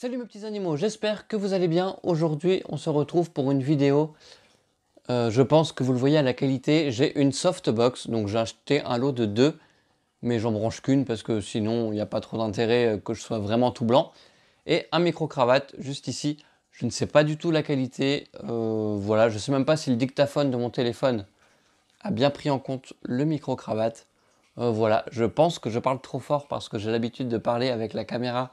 Salut mes petits animaux, j'espère que vous allez bien. Aujourd'hui, on se retrouve pour une vidéo. Euh, je pense que vous le voyez à la qualité, j'ai une softbox, donc j'ai acheté un lot de deux, mais j'en branche qu'une parce que sinon il n'y a pas trop d'intérêt euh, que je sois vraiment tout blanc. Et un micro-cravate juste ici. Je ne sais pas du tout la qualité. Euh, voilà, je ne sais même pas si le dictaphone de mon téléphone a bien pris en compte le micro-cravate. voilà, je pense que je parle trop fort parce que j'ai l'habitude de parler avec la caméra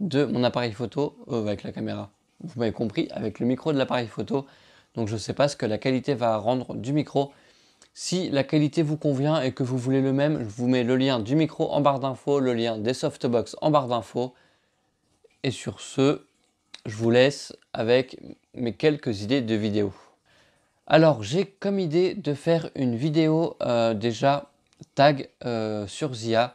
de mon appareil photo euh, avec la caméra. Vous m'avez compris, avec le micro de l'appareil photo. Donc je ne sais pas ce que la qualité va rendre du micro. Si la qualité vous convient et que vous voulez le même, je vous mets le lien du micro en barre d'infos, le lien des softbox en barre d'infos. Et sur ce, je vous laisse avec mes quelques idées de vidéo Alors j'ai comme idée de faire une vidéo euh, déjà tag euh, sur Zia,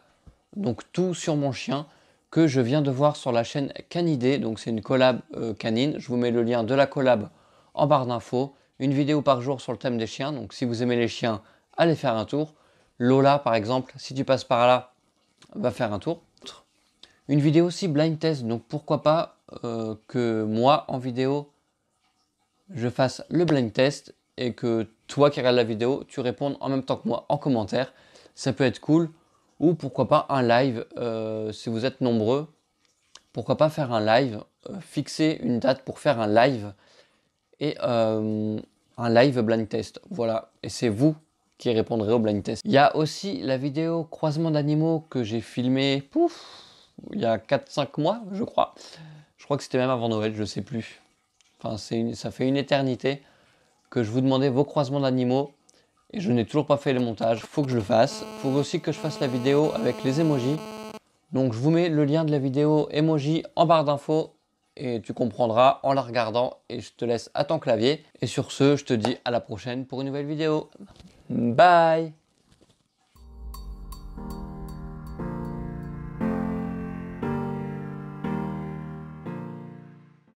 donc tout sur mon chien que je viens de voir sur la chaîne Canidé. Donc c'est une collab euh, canine. Je vous mets le lien de la collab en barre d'infos. Une vidéo par jour sur le thème des chiens. Donc si vous aimez les chiens, allez faire un tour. Lola par exemple, si tu passes par là, va faire un tour. Une vidéo aussi blind test. Donc pourquoi pas euh, que moi en vidéo, je fasse le blind test et que toi qui regardes la vidéo, tu répondes en même temps que moi en commentaire. Ça peut être cool ou pourquoi pas un live euh, si vous êtes nombreux. Pourquoi pas faire un live, euh, fixer une date pour faire un live et euh, un live blind test. Voilà, et c'est vous qui répondrez au blind test. Il y a aussi la vidéo croisement d'animaux que j'ai filmé pouf, il y a 4-5 mois, je crois. Je crois que c'était même avant Noël, je sais plus. Enfin, une, ça fait une éternité que je vous demandais vos croisements d'animaux et je n'ai toujours pas fait le montage, faut que je le fasse. Faut aussi que je fasse la vidéo avec les emojis. Donc je vous mets le lien de la vidéo emoji en barre d'infos et tu comprendras en la regardant et je te laisse à ton clavier. Et sur ce, je te dis à la prochaine pour une nouvelle vidéo. Bye